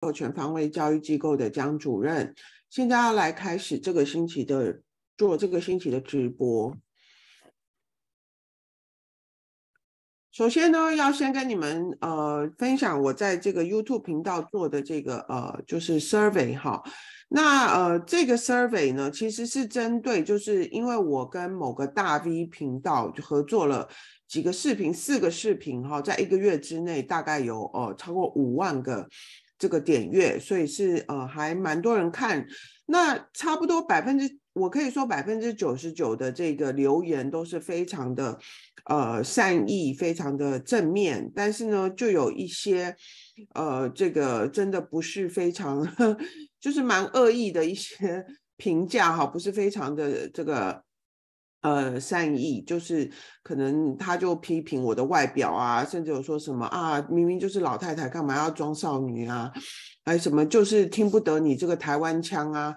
做全方位教育机构的江主任，现在要来开始这个星期的做这个星期的直播。首先呢，要先跟你们呃分享我在这个 YouTube 频道做的这个呃就是 survey 哈。那呃这个 survey 呢，其实是针对就是因为我跟某个大 V 频道就合作了几个视频，四个视频哈，在一个月之内大概有呃超过五万个。这个点阅，所以是呃，还蛮多人看。那差不多百分之，我可以说百分之九十九的这个留言都是非常的，呃，善意，非常的正面。但是呢，就有一些，呃，这个真的不是非常，就是蛮恶意的一些 评价哈，不是非常的这个。呃，善意就是可能他就批评我的外表啊，甚至有说什么啊，明明就是老太太，干嘛要装少女啊？哎，什么就是听不得你这个台湾腔啊？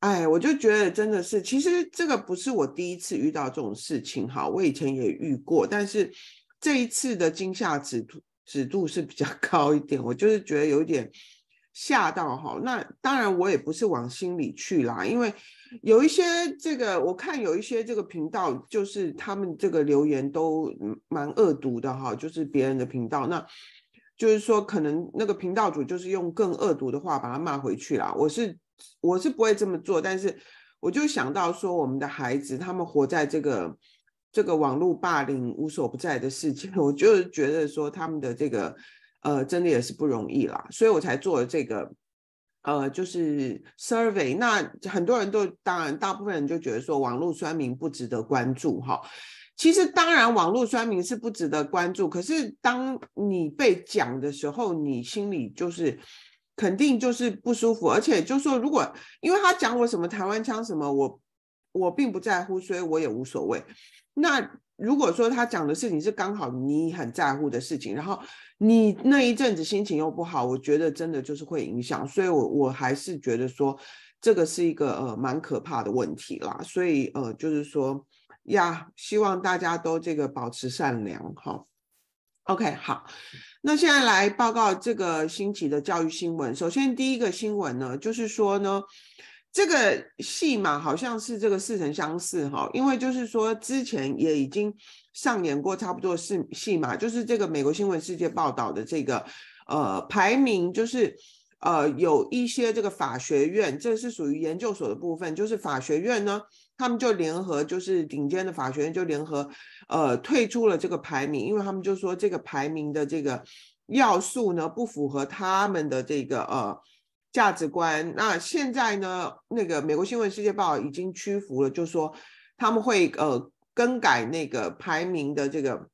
哎，我就觉得真的是，其实这个不是我第一次遇到这种事情哈，我以前也遇过，但是这一次的惊吓指指度是比较 高一点，我就是觉得有点。吓到哈，那当然我也不是往心里去啦，因为有一些这个，我看有一些这个频道，就是他们这个留言都蛮恶毒的哈，就是别人的频道，那就是说可能那个频道主就是用更恶毒的话把他骂回去啦。我是我是不会这么做，但是我就想到说，我们的孩子他们活在这个这个网络霸凌无所不在的世界，我就觉得说他们的这个。呃，真的也是不容易啦，所以我才做了这个，呃，就是 survey。那很多人都，当然，大部分人就觉得说网络酸民不值得关注哈。其实，当然，网络酸民是不值得关注。可是，当你被讲的时候，你心里就是肯定就是不舒服。而且，就说，如果因为他讲我什么台湾腔什么，我我并不在乎，所以我也无所谓。那如果说他讲的事情是刚好你很在乎的事情，然后。你那一阵子心情又不好，我觉得真的就是会影响，所以我我还是觉得说这个是一个呃蛮可怕的问题啦，所以呃就是说呀，希望大家都这个保持善良哈。OK，好，那现在来报告这个星期的教育新闻。首先第一个新闻呢，就是说呢，这个戏嘛好像是这个似曾相似哈，因为就是说之前也已经。上演过差不多的戏码，就是这个美国新闻世界报道的这个，呃，排名就是，呃，有一些这个法学院，这是属于研究所的部分，就是法学院呢，他们就联合，就是顶尖的法学院就联合，呃，退出了这个排名，因为他们就说这个排名的这个要素呢不符合他们的这个呃价值观。那现在呢，那个美国新闻世界报已经屈服了，就说他们会呃。更改那个排名的这个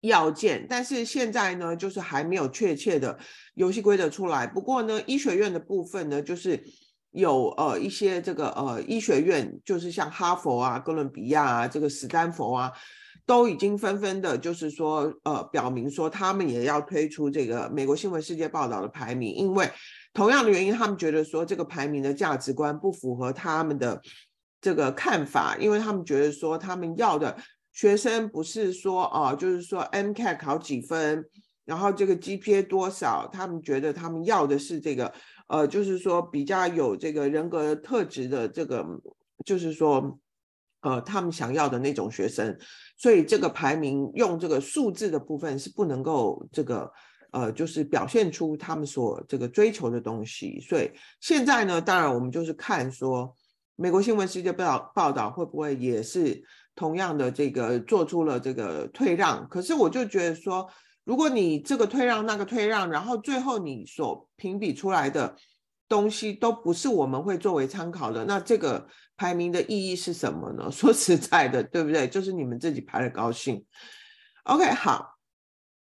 要件，但是现在呢，就是还没有确切的游戏规则出来。不过呢，医学院的部分呢，就是有呃一些这个呃医学院，就是像哈佛啊、哥伦比亚啊、这个斯丹佛啊，都已经纷纷的，就是说呃表明说他们也要推出这个美国新闻世界报道的排名，因为同样的原因，他们觉得说这个排名的价值观不符合他们的。这个看法，因为他们觉得说，他们要的学生不是说啊，就是说 MC 考几分，然后这个 GPA 多少，他们觉得他们要的是这个，呃，就是说比较有这个人格特质的这个，就是说，呃，他们想要的那种学生，所以这个排名用这个数字的部分是不能够这个，呃，就是表现出他们所这个追求的东西。所以现在呢，当然我们就是看说。美国新闻世界报报道会不会也是同样的这个做出了这个退让？可是我就觉得说，如果你这个退让那个退让，然后最后你所评比出来的东西都不是我们会作为参考的，那这个排名的意义是什么呢？说实在的，对不对？就是你们自己排的高兴。OK，好，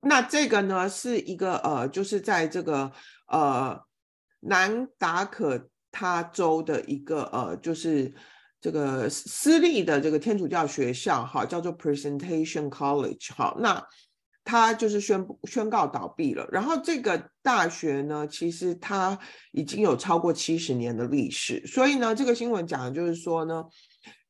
那这个呢是一个呃，就是在这个呃南达可他州的一个呃，就是这个私立的这个天主教学校，哈，叫做 Presentation College，好，那它就是宣布宣告倒闭了。然后这个大学呢，其实它已经有超过七十年的历史，所以呢，这个新闻讲的就是说呢，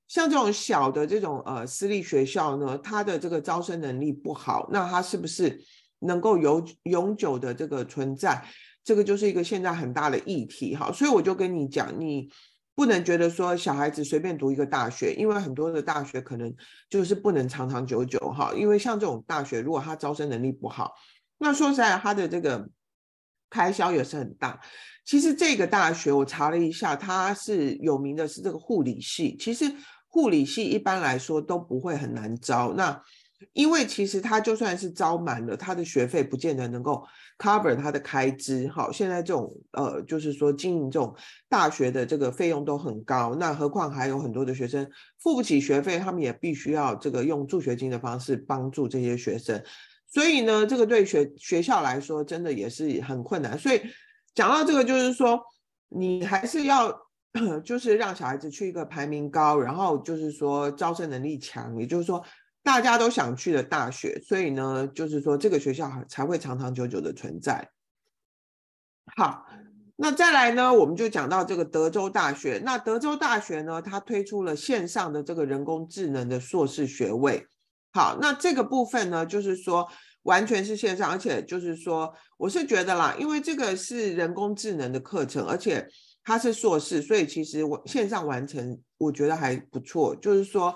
像这种小的这种呃私立学校呢，它的这个招生能力不好，那它是不是能够永永久的这个存在？这个就是一个现在很大的议题哈，所以我就跟你讲，你不能觉得说小孩子随便读一个大学，因为很多的大学可能就是不能长长久久哈。因为像这种大学，如果他招生能力不好，那说实在，他的这个开销也是很大。其实这个大学我查了一下，它是有名的是这个护理系，其实护理系一般来说都不会很难招。那因为其实他就算是招满了，他的学费不见得能够 cover 他的开支。好，现在这种呃，就是说经营这种大学的这个费用都很高，那何况还有很多的学生付不起学费，他们也必须要这个用助学金的方式帮助这些学生。所以呢，这个对学学校来说真的也是很困难。所以讲到这个，就是说你还是要就是让小孩子去一个排名高，然后就是说招生能力强，也就是说。大家都想去的大学，所以呢，就是说这个学校才会长长久久的存在。好，那再来呢，我们就讲到这个德州大学。那德州大学呢，它推出了线上的这个人工智能的硕士学位。好，那这个部分呢，就是说完全是线上，而且就是说，我是觉得啦，因为这个是人工智能的课程，而且它是硕士，所以其实我线上完成，我觉得还不错。就是说。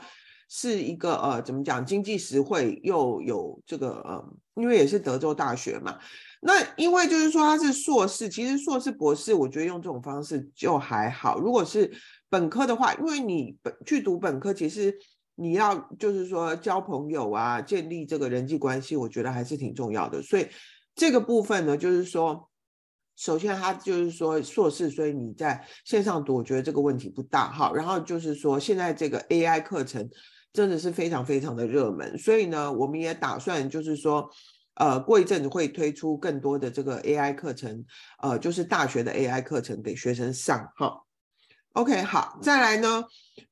是一个呃，怎么讲？经济实惠又有这个呃，因为也是德州大学嘛。那因为就是说他是硕士，其实硕士、博士，我觉得用这种方式就还好。如果是本科的话，因为你本去读本科，其实你要就是说交朋友啊，建立这个人际关系，我觉得还是挺重要的。所以这个部分呢，就是说，首先他就是说硕士，所以你在线上读，我觉得这个问题不大哈。然后就是说现在这个 AI 课程。真的是非常非常的热门，所以呢，我们也打算就是说，呃，过一阵子会推出更多的这个 AI 课程，呃，就是大学的 AI 课程给学生上哈。OK，好，再来呢，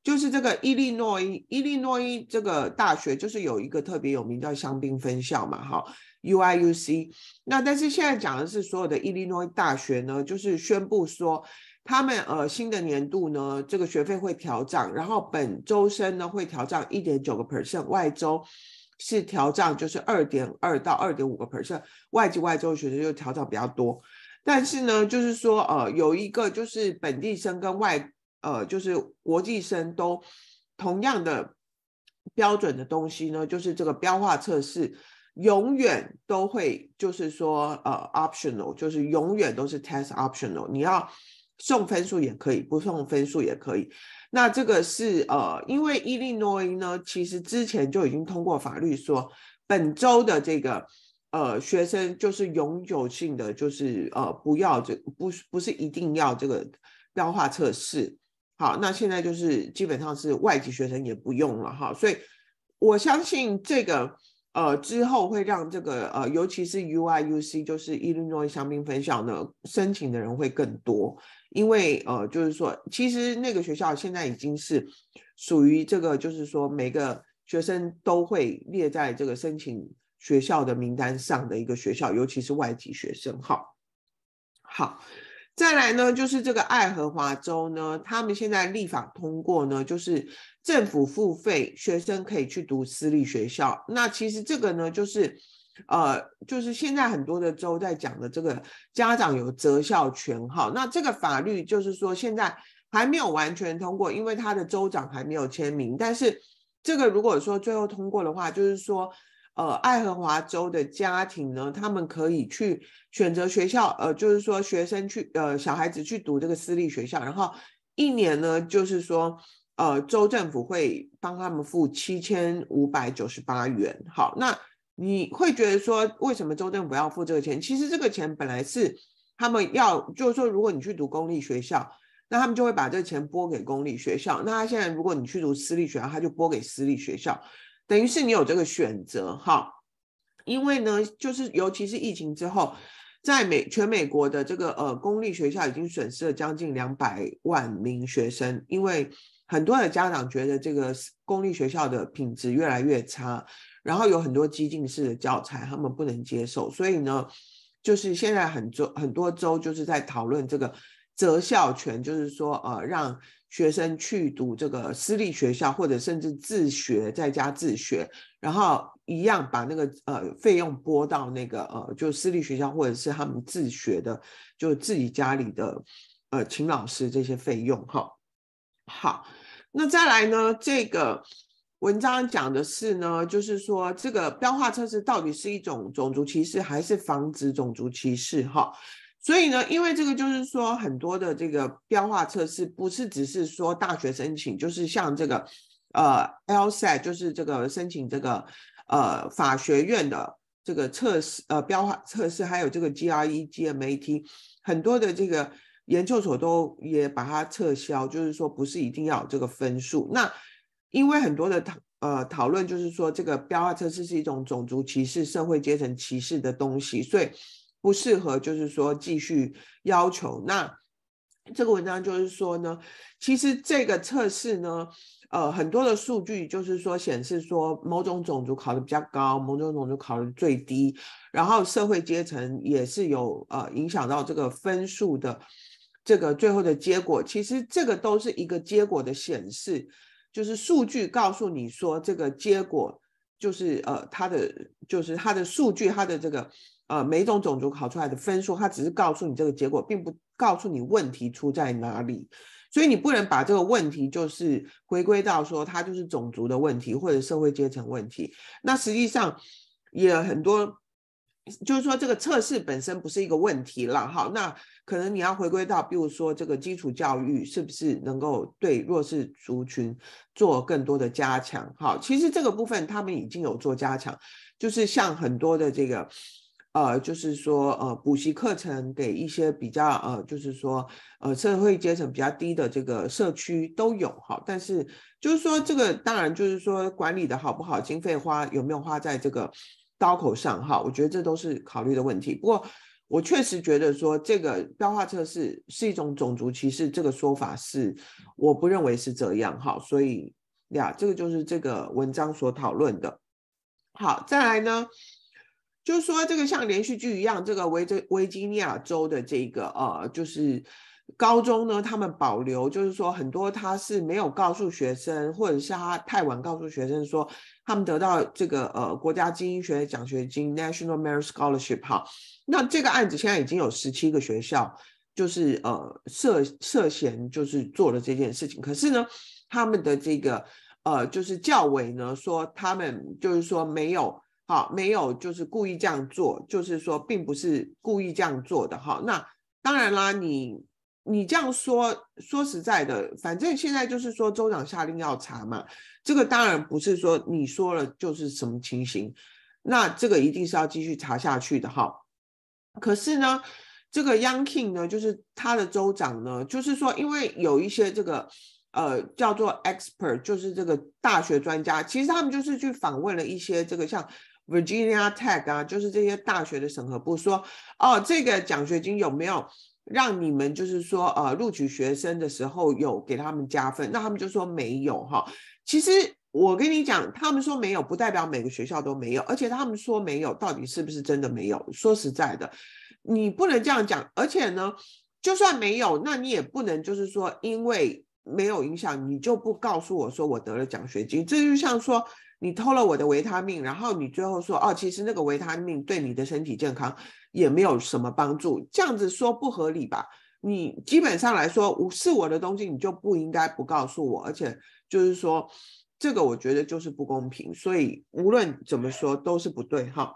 就是这个伊利诺伊，伊利诺伊这个大学就是有一个特别有名叫香槟分校嘛，哈，UIUC。那但是现在讲的是所有的伊利诺伊大学呢，就是宣布说。他们呃新的年度呢，这个学费会调涨，然后本周生呢会调涨一点九个 percent，外周是调涨就是二点二到二点五个 percent，外籍外州学生就调涨比较多。但是呢，就是说呃有一个就是本地生跟外呃就是国际生都同样的标准的东西呢，就是这个标化测试永远都会就是说呃 optional，就是永远都是 test optional，你要。送分数也可以，不送分数也可以。那这个是呃，因为伊利诺伊呢，其实之前就已经通过法律说，本周的这个呃学生就是永久性的，就是呃不要这不不是一定要这个标化测试。好，那现在就是基本上是外籍学生也不用了哈，所以我相信这个。呃，之后会让这个呃，尤其是 U I U C，就是伊利诺伊香槟分校呢，申请的人会更多，因为呃，就是说，其实那个学校现在已经是属于这个，就是说每个学生都会列在这个申请学校的名单上的一个学校，尤其是外籍学生。好，好。再来呢，就是这个爱荷华州呢，他们现在立法通过呢，就是政府付费学生可以去读私立学校。那其实这个呢，就是，呃，就是现在很多的州在讲的这个家长有择校权哈。那这个法律就是说现在还没有完全通过，因为他的州长还没有签名。但是这个如果说最后通过的话，就是说。呃，爱荷华州的家庭呢，他们可以去选择学校，呃，就是说学生去，呃，小孩子去读这个私立学校，然后一年呢，就是说，呃，州政府会帮他们付七千五百九十八元。好，那你会觉得说，为什么州政府要付这个钱？其实这个钱本来是他们要，就是说，如果你去读公立学校，那他们就会把这钱拨给公立学校。那他现在如果你去读私立学校，他就拨给私立学校。等于是你有这个选择哈，因为呢，就是尤其是疫情之后，在美全美国的这个呃公立学校已经损失了将近两百万名学生，因为很多的家长觉得这个公立学校的品质越来越差，然后有很多激进式的教材，他们不能接受，所以呢，就是现在很多很多州就是在讨论这个择校权，就是说呃让。学生去读这个私立学校，或者甚至自学在家自学，然后一样把那个呃费用拨到那个呃就私立学校或者是他们自学的就自己家里的呃请老师这些费用哈。好，那再来呢？这个文章讲的是呢，就是说这个标化测试到底是一种种族歧视还是防止种族歧视哈？所以呢，因为这个就是说，很多的这个标化测试不是只是说大学申请，就是像这个呃 LSAT，就是这个申请这个呃法学院的这个测试呃标化测试，还有这个 GRE、GMAT，很多的这个研究所都也把它撤销，就是说不是一定要有这个分数。那因为很多的讨呃讨论就是说，这个标化测试是一种种族歧视、社会阶层歧视的东西，所以。不适合，就是说继续要求。那这个文章就是说呢，其实这个测试呢，呃，很多的数据就是说显示说某种种族考的比较高，某种种族考的最低，然后社会阶层也是有呃影响到这个分数的这个最后的结果。其实这个都是一个结果的显示，就是数据告诉你说这个结果就是呃它的就是它的数据它的这个。呃，每种种族考出来的分数，它只是告诉你这个结果，并不告诉你问题出在哪里。所以你不能把这个问题就是回归到说它就是种族的问题或者社会阶层问题。那实际上也很多，就是说这个测试本身不是一个问题了。哈，那可能你要回归到，比如说这个基础教育是不是能够对弱势族群做更多的加强？哈，其实这个部分他们已经有做加强，就是像很多的这个。呃，就是说，呃，补习课程给一些比较，呃，就是说，呃，社会阶层比较低的这个社区都有哈。但是，就是说，这个当然就是说管理的好不好，经费花有没有花在这个刀口上哈。我觉得这都是考虑的问题。不过，我确实觉得说这个标化测试是一种种族歧视，这个说法是我不认为是这样哈。所以呀，这个就是这个文章所讨论的。好，再来呢。就是说，这个像连续剧一样，这个维珍维吉尼亚州的这个呃，就是高中呢，他们保留，就是说很多他是没有告诉学生，或者是他太晚告诉学生说，他们得到这个呃国家精英学奖学金 （National Merit Scholarship）。哈。那这个案子现在已经有十七个学校，就是呃涉涉嫌就是做了这件事情。可是呢，他们的这个呃就是教委呢说，他们就是说没有。好，没有，就是故意这样做，就是说，并不是故意这样做的。哈，那当然啦，你你这样说，说实在的，反正现在就是说州长下令要查嘛，这个当然不是说你说了就是什么情形，那这个一定是要继续查下去的。哈，可是呢，这个 Young King 呢，就是他的州长呢，就是说，因为有一些这个呃叫做 expert，就是这个大学专家，其实他们就是去访问了一些这个像。Virginia Tech 啊，就是这些大学的审核部说，哦，这个奖学金有没有让你们就是说呃录取学生的时候有给他们加分？那他们就说没有哈。其实我跟你讲，他们说没有不代表每个学校都没有，而且他们说没有到底是不是真的没有？说实在的，你不能这样讲。而且呢，就算没有，那你也不能就是说因为没有影响，你就不告诉我说我得了奖学金。这就像说。你偷了我的维他命，然后你最后说哦，其实那个维他命对你的身体健康也没有什么帮助，这样子说不合理吧？你基本上来说，我是我的东西，你就不应该不告诉我，而且就是说，这个我觉得就是不公平，所以无论怎么说都是不对哈。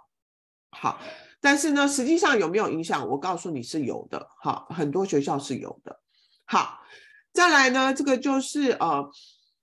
好，但是呢，实际上有没有影响？我告诉你是有的哈，很多学校是有的。好，再来呢，这个就是呃。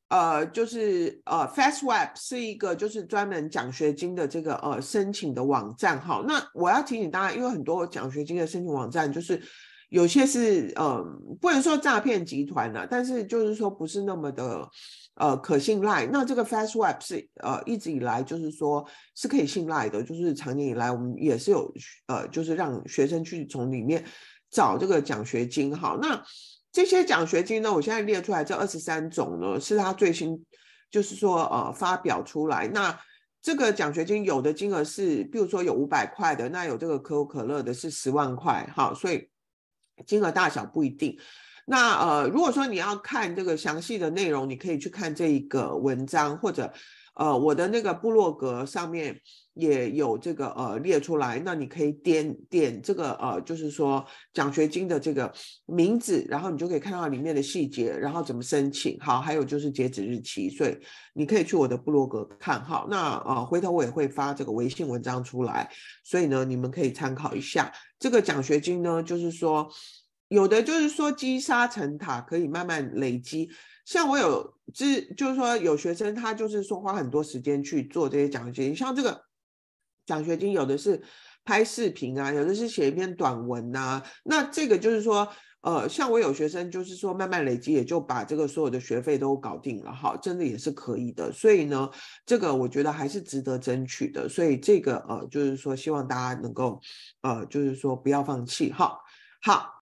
呃，就是呃，Fastweb 是一个就是专门奖学金的这个呃申请的网站哈。那我要提醒大家，因为很多奖学金的申请网站就是有些是呃不能说诈骗集团了，但是就是说不是那么的呃可信赖。那这个 Fastweb 是呃一直以来就是说是可以信赖的，就是常年以来我们也是有呃就是让学生去从里面找这个奖学金哈。那这些奖学金呢，我现在列出来这二十三种呢，是它最新，就是说呃发表出来。那这个奖学金有的金额是，比如说有五百块的，那有这个可口可乐的是十万块，哈，所以金额大小不一定。那呃，如果说你要看这个详细的内容，你可以去看这一个文章或者。呃，我的那个部落格上面也有这个呃列出来，那你可以点点这个呃，就是说奖学金的这个名字，然后你就可以看到里面的细节，然后怎么申请。好，还有就是截止日期，所以你可以去我的部落格看。好，那呃回头我也会发这个微信文章出来，所以呢，你们可以参考一下。这个奖学金呢，就是说。有的就是说积沙成塔，可以慢慢累积。像我有之，就是说有学生他就是说花很多时间去做这些奖学金。像这个奖学金，有的是拍视频啊，有的是写一篇短文呐。那这个就是说，呃，像我有学生就是说慢慢累积，也就把这个所有的学费都搞定了哈，真的也是可以的。所以呢，这个我觉得还是值得争取的。所以这个呃，就是说希望大家能够呃，就是说不要放弃哈。好。